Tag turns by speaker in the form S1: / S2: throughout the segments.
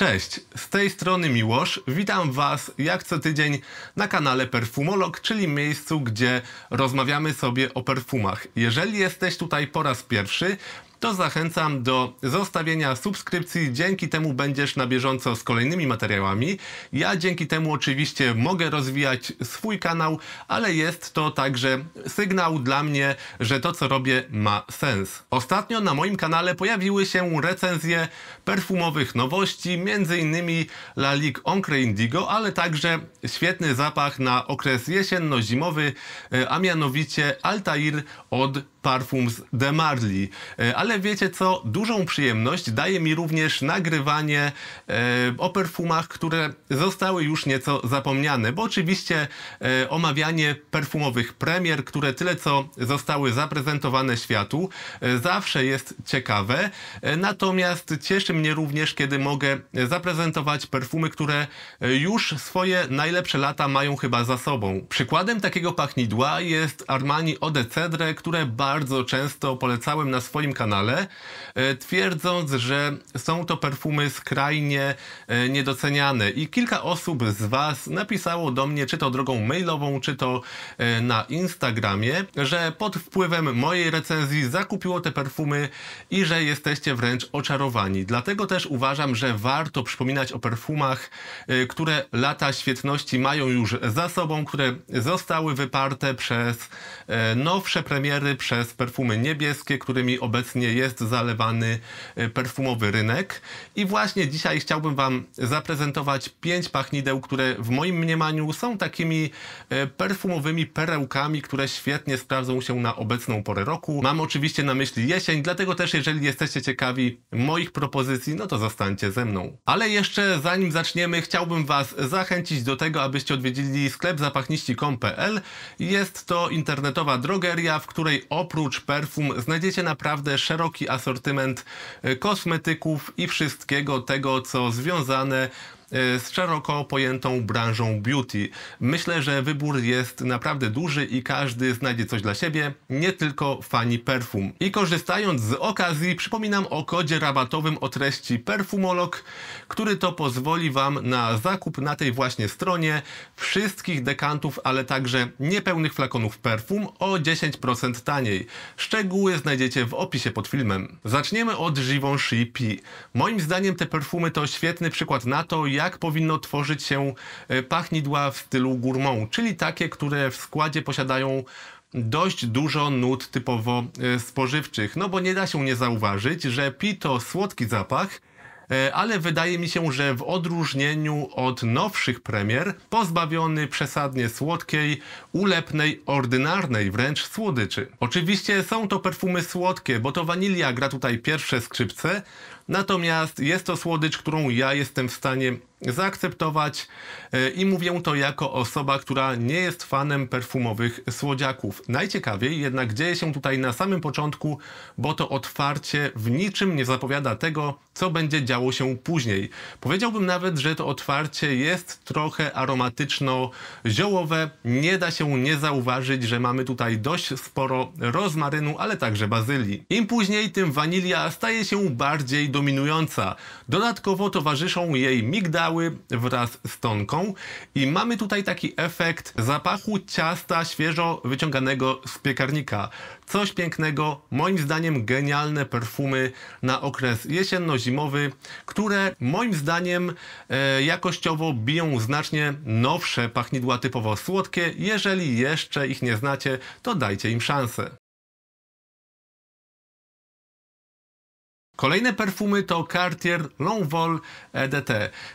S1: Cześć, z tej strony Miłosz. Witam Was jak co tydzień na kanale Perfumolog, czyli miejscu, gdzie rozmawiamy sobie o perfumach. Jeżeli jesteś tutaj po raz pierwszy, to zachęcam do zostawienia subskrypcji. Dzięki temu będziesz na bieżąco z kolejnymi materiałami. Ja dzięki temu oczywiście mogę rozwijać swój kanał, ale jest to także sygnał dla mnie, że to co robię ma sens. Ostatnio na moim kanale pojawiły się recenzje perfumowych nowości, m.in. La Ligue Encre Indigo, ale także świetny zapach na okres jesienno-zimowy, e, a mianowicie Altair od Parfums de Marly. E, ale ale wiecie co? Dużą przyjemność daje mi również nagrywanie e, o perfumach, które zostały już nieco zapomniane, bo oczywiście e, omawianie perfumowych premier, które tyle co zostały zaprezentowane światu, e, zawsze jest ciekawe. E, natomiast cieszy mnie również, kiedy mogę zaprezentować perfumy, które e, już swoje najlepsze lata mają chyba za sobą. Przykładem takiego pachnidła jest Armani Ode Cedre, które bardzo często polecałem na swoim kanale E, twierdząc, że są to perfumy skrajnie e, niedoceniane. I kilka osób z Was napisało do mnie, czy to drogą mailową, czy to e, na Instagramie, że pod wpływem mojej recenzji zakupiło te perfumy i że jesteście wręcz oczarowani. Dlatego też uważam, że warto przypominać o perfumach, które lata świetności mają już za sobą, które zostały wyparte przez nowsze premiery, przez perfumy niebieskie, którymi obecnie jest zalewany e, perfumowy rynek. I właśnie dzisiaj chciałbym Wam zaprezentować pięć pachnideł, które w moim mniemaniu są takimi e, perfumowymi perełkami, które świetnie sprawdzą się na obecną porę roku. Mam oczywiście na myśli jesień, dlatego też jeżeli jesteście ciekawi moich propozycji, no to zostańcie ze mną. Ale jeszcze zanim zaczniemy, chciałbym Was zachęcić do tego, abyście odwiedzili sklep zapachniści.com.pl. Jest to internetowa drogeria, w której oprócz perfum znajdziecie naprawdę szerokie szeroki asortyment e, kosmetyków i wszystkiego tego, co związane E, z szeroko pojętą branżą beauty. Myślę, że wybór jest naprawdę duży i każdy znajdzie coś dla siebie, nie tylko fani perfum. I korzystając z okazji przypominam o kodzie rabatowym o treści perfumolog, który to pozwoli Wam na zakup na tej właśnie stronie wszystkich dekantów, ale także niepełnych flakonów perfum o 10% taniej. Szczegóły znajdziecie w opisie pod filmem. Zaczniemy od Givenchy P. Moim zdaniem te perfumy to świetny przykład na to, jak jak powinno tworzyć się e, pachnidła w stylu gourmand, czyli takie, które w składzie posiadają dość dużo nut typowo e, spożywczych, no bo nie da się nie zauważyć, że pito słodki zapach, e, ale wydaje mi się, że w odróżnieniu od nowszych premier, pozbawiony przesadnie słodkiej, ulepnej, ordynarnej wręcz słodyczy. Oczywiście są to perfumy słodkie, bo to wanilia gra tutaj pierwsze skrzypce, natomiast jest to słodycz, którą ja jestem w stanie zaakceptować e, i mówię to jako osoba, która nie jest fanem perfumowych słodziaków. Najciekawiej jednak dzieje się tutaj na samym początku, bo to otwarcie w niczym nie zapowiada tego, co będzie działo się później. Powiedziałbym nawet, że to otwarcie jest trochę aromatyczno-ziołowe. Nie da się nie zauważyć, że mamy tutaj dość sporo rozmarynu, ale także bazylii. Im później, tym wanilia staje się bardziej dominująca. Dodatkowo towarzyszą jej migdały, wraz z tonką i mamy tutaj taki efekt zapachu ciasta świeżo wyciąganego z piekarnika. Coś pięknego, moim zdaniem genialne perfumy na okres jesienno-zimowy, które moim zdaniem e, jakościowo biją znacznie nowsze pachnidła typowo słodkie. Jeżeli jeszcze ich nie znacie, to dajcie im szansę. Kolejne perfumy to Cartier Longvol EDT.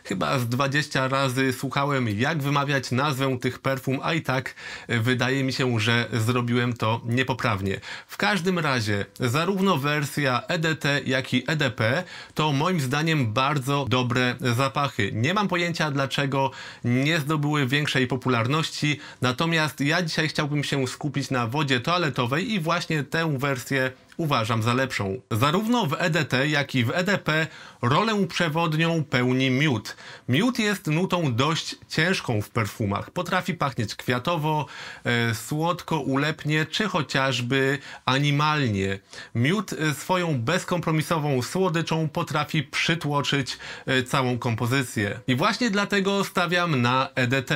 S1: Chyba z 20 razy słuchałem, jak wymawiać nazwę tych perfum, a i tak wydaje mi się, że zrobiłem to niepoprawnie. W każdym razie, zarówno wersja EDT, jak i EDP to moim zdaniem bardzo dobre zapachy. Nie mam pojęcia, dlaczego nie zdobyły większej popularności, natomiast ja dzisiaj chciałbym się skupić na wodzie toaletowej i właśnie tę wersję uważam za lepszą. Zarówno w EDT, jak i w EDP Rolę przewodnią pełni miód. Miód jest nutą dość ciężką w perfumach. Potrafi pachnieć kwiatowo, e, słodko, ulepnie czy chociażby animalnie. Miód e, swoją bezkompromisową słodyczą potrafi przytłoczyć e, całą kompozycję. I właśnie dlatego stawiam na EDT,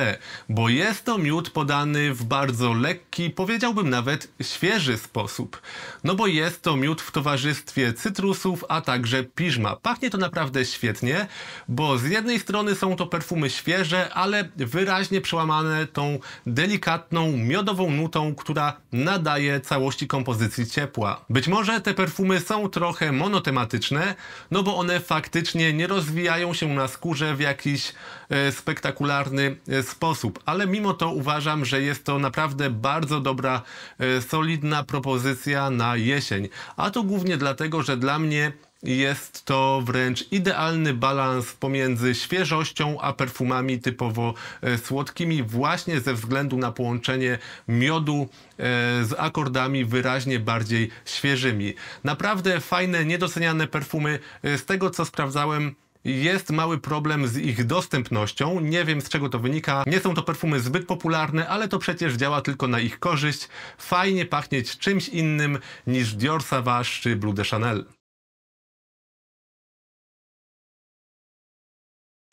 S1: bo jest to miód podany w bardzo lekki, powiedziałbym nawet świeży sposób. No bo jest to miód w towarzystwie cytrusów, a także piżma. Pachnie to naprawdę świetnie, bo z jednej strony są to perfumy świeże, ale wyraźnie przełamane tą delikatną, miodową nutą, która nadaje całości kompozycji ciepła. Być może te perfumy są trochę monotematyczne, no bo one faktycznie nie rozwijają się na skórze w jakiś e, spektakularny e, sposób, ale mimo to uważam, że jest to naprawdę bardzo dobra, e, solidna propozycja na jesień. A to głównie dlatego, że dla mnie jest to wręcz idealny balans pomiędzy świeżością a perfumami typowo e, słodkimi, właśnie ze względu na połączenie miodu e, z akordami wyraźnie bardziej świeżymi. Naprawdę fajne, niedoceniane perfumy. E, z tego co sprawdzałem, jest mały problem z ich dostępnością. Nie wiem z czego to wynika. Nie są to perfumy zbyt popularne, ale to przecież działa tylko na ich korzyść. Fajnie pachnieć czymś innym niż Dior Savage czy Blue de Chanel.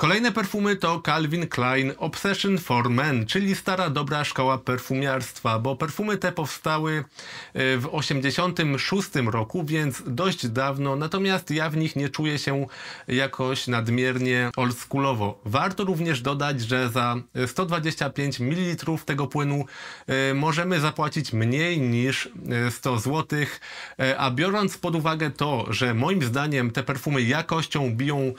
S1: Kolejne perfumy to Calvin Klein Obsession for Men, czyli stara dobra szkoła perfumiarstwa, bo perfumy te powstały e, w 86 roku, więc dość dawno, natomiast ja w nich nie czuję się jakoś nadmiernie oldschoolowo. Warto również dodać, że za 125 ml tego płynu e, możemy zapłacić mniej niż 100 e, zł, a biorąc pod uwagę to, że moim zdaniem te perfumy jakością biją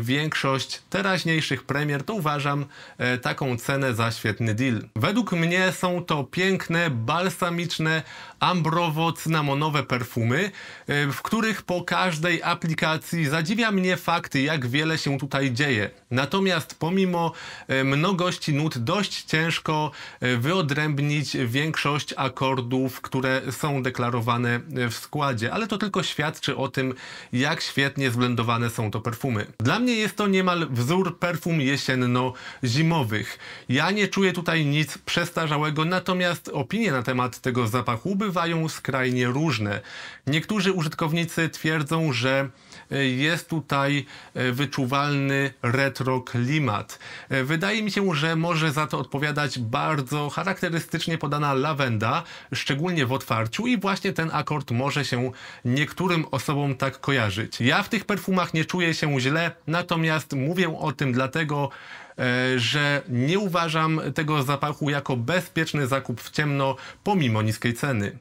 S1: większość teraźniejszych premier, to uważam e, taką cenę za świetny deal. Według mnie są to piękne, balsamiczne, ambrowo-cynamonowe perfumy, e, w których po każdej aplikacji zadziwia mnie fakt, jak wiele się tutaj dzieje. Natomiast pomimo e, mnogości nut dość ciężko e, wyodrębnić większość akordów, które są deklarowane e, w składzie, ale to tylko świadczy o tym, jak świetnie zblendowane są to perfumy. Dla mnie jest to niemal w wzór perfum jesienno-zimowych. Ja nie czuję tutaj nic przestarzałego, natomiast opinie na temat tego zapachu bywają skrajnie różne. Niektórzy użytkownicy twierdzą, że e, jest tutaj e, wyczuwalny retroklimat. E, wydaje mi się, że może za to odpowiadać bardzo charakterystycznie podana lawenda, szczególnie w otwarciu i właśnie ten akord może się niektórym osobom tak kojarzyć. Ja w tych perfumach nie czuję się źle, natomiast mówię o tym dlatego, e, że nie uważam tego zapachu jako bezpieczny zakup w ciemno pomimo niskiej ceny.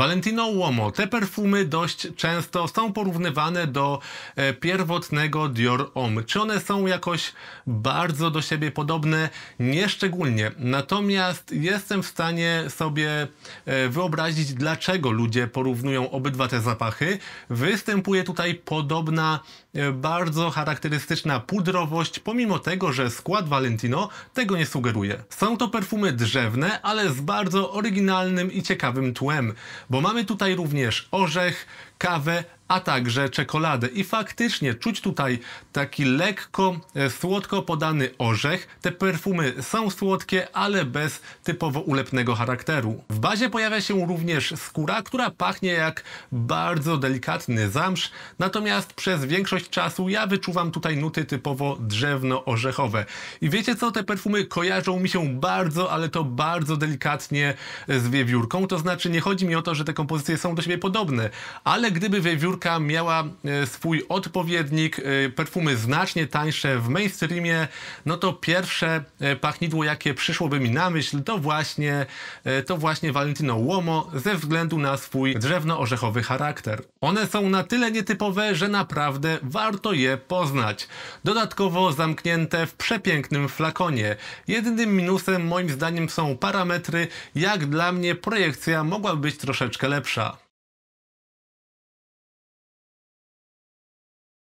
S1: Valentino Uomo. Te perfumy dość często są porównywane do e, pierwotnego Dior Homme. Czy one są jakoś bardzo do siebie podobne? Nieszczególnie. Natomiast jestem w stanie sobie e, wyobrazić, dlaczego ludzie porównują obydwa te zapachy. Występuje tutaj podobna E, bardzo charakterystyczna pudrowość, pomimo tego, że skład Valentino tego nie sugeruje. Są to perfumy drzewne, ale z bardzo oryginalnym i ciekawym tłem, bo mamy tutaj również orzech, kawę, a także czekoladę. I faktycznie czuć tutaj taki lekko e, słodko podany orzech. Te perfumy są słodkie, ale bez typowo ulepnego charakteru. W bazie pojawia się również skóra, która pachnie jak bardzo delikatny zamsz, natomiast przez większość czasu ja wyczuwam tutaj nuty typowo drzewno-orzechowe. I wiecie co, te perfumy kojarzą mi się bardzo, ale to bardzo delikatnie z wiewiórką, to znaczy nie chodzi mi o to, że te kompozycje są do siebie podobne, ale gdyby wiewiórka marka miała e, swój odpowiednik, e, perfumy znacznie tańsze w mainstreamie, no to pierwsze e, pachnidło, jakie przyszłoby mi na myśl, to właśnie, to właśnie Valentino Uomo ze względu na swój drzewno-orzechowy charakter. One są na tyle nietypowe, że naprawdę warto je poznać. Dodatkowo zamknięte w przepięknym flakonie. Jedynym minusem moim zdaniem są parametry, jak dla mnie projekcja mogła być troszeczkę lepsza.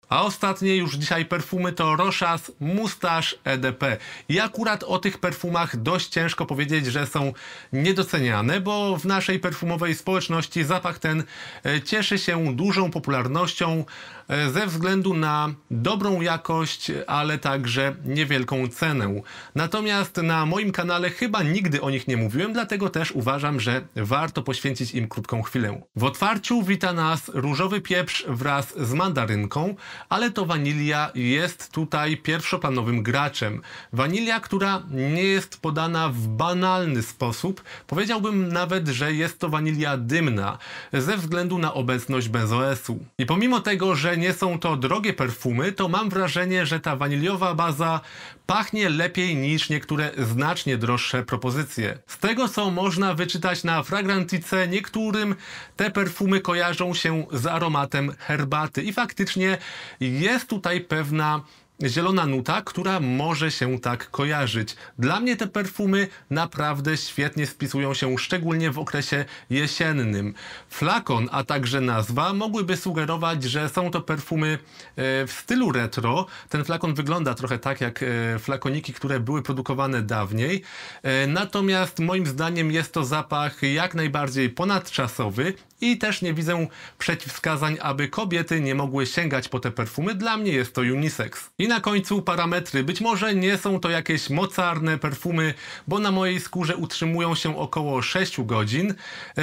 S1: A ostatnie już dzisiaj perfumy to Rochas Mustache EDP. I akurat o tych perfumach dość ciężko powiedzieć, że są niedoceniane, bo w naszej perfumowej społeczności zapach ten e, cieszy się dużą popularnością. E, ze względu na dobrą jakość, ale także niewielką cenę. Natomiast na moim kanale chyba nigdy o nich nie mówiłem, dlatego też uważam, że warto poświęcić im krótką chwilę. W otwarciu wita nas różowy pieprz wraz z mandarynką, ale to wanilia jest tutaj pierwszoplanowym graczem. Wanilia, która nie jest podana w banalny sposób, powiedziałbym nawet, że jest to wanilia dymna, ze względu na obecność benzoesu. I pomimo tego, że nie są to drogie perfumy, to mam wrażenie, że ta waniliowa baza pachnie lepiej niż niektóre znacznie droższe propozycje. Z tego co można wyczytać na Fragrantice, niektórym te perfumy kojarzą się z aromatem herbaty i faktycznie jest tutaj pewna zielona nuta, która może się tak kojarzyć. Dla mnie te perfumy naprawdę świetnie spisują się, szczególnie w okresie jesiennym. Flakon, a także nazwa mogłyby sugerować, że są to perfumy e, w stylu retro. Ten flakon wygląda trochę tak jak e, flakoniki, które były produkowane dawniej. E, natomiast moim zdaniem jest to zapach jak najbardziej ponadczasowy i też nie widzę przeciwwskazań, aby kobiety nie mogły sięgać po te perfumy. Dla mnie jest to unisex. I na końcu parametry. Być może nie są to jakieś mocarne perfumy, bo na mojej skórze utrzymują się około 6 godzin,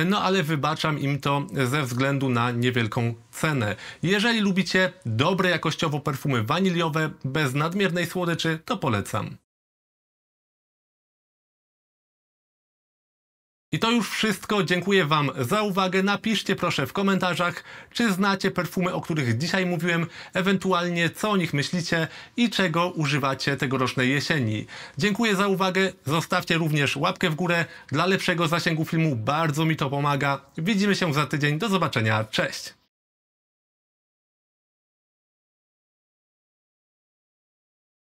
S1: no ale wybaczam im to ze względu na niewielką cenę. Jeżeli lubicie dobre jakościowo perfumy waniliowe bez nadmiernej słodyczy, to polecam. I to już wszystko. Dziękuję Wam za uwagę. Napiszcie proszę w komentarzach, czy znacie perfumy, o których dzisiaj mówiłem, ewentualnie co o nich myślicie i czego używacie tegorocznej jesieni. Dziękuję za uwagę. Zostawcie również łapkę w górę. Dla lepszego zasięgu filmu bardzo mi to pomaga. Widzimy się za tydzień. Do zobaczenia. Cześć!